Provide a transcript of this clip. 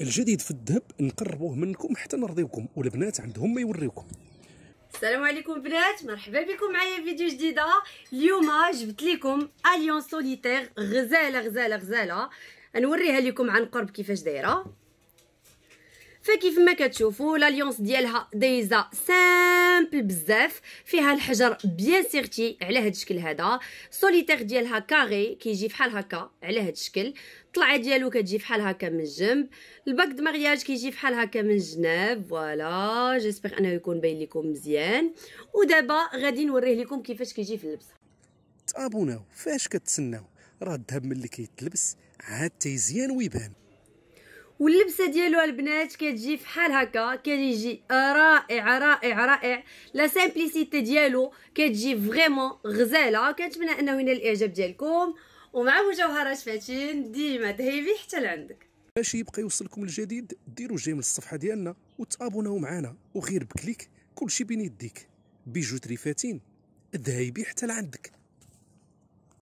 الجديد في الذهب نقربوه منكم حتى نرضيوكم والبنات عندهم ما يوريوكم السلام عليكم بنات مرحبا بكم معايا في فيديو جديده اليوم جبت لكم اليون سوليتير غزاله غزاله غزاله نوريها لكم عن قرب كيفاش دايره فكيف ما كتشوفوا لاليونس ديالها دايزه سامبل بزاف فيها الحجر بيان سيغتي على هذا الشكل هذا سوليتير ديالها كاري كيجي فحال هكا على هذا الشكل الطلعه ديالو كتجي فحال هكا من الجنب الباك دو مارياج كيجي فحال هكا من الجناب فوالا جيسبر انه يكون باين لكم مزيان ودابا غادي نوريه لكم كيفاش كيجي في اللبسه تابوناو فاش كتسناو راه الذهب ملي كيتلبس عاد تيزيان ويبان واللبسه ديالو البنات كتجي فحال هكا كيجي رائع رائع رائع لا سامبليسيتي ديالو كتجي فريمون غزاله كنتمنى انه ينال الاعجاب ديالكم ومع مجوهرات فاتين ديما ذهبي حتى لعندك باش يبقى يوصلكم الجديد ديروا جيم للصفحه ديالنا وتابوناو معنا وغير بكليك كلشي بين يديك بيجوتري فاتين ذهبي حتى لعندك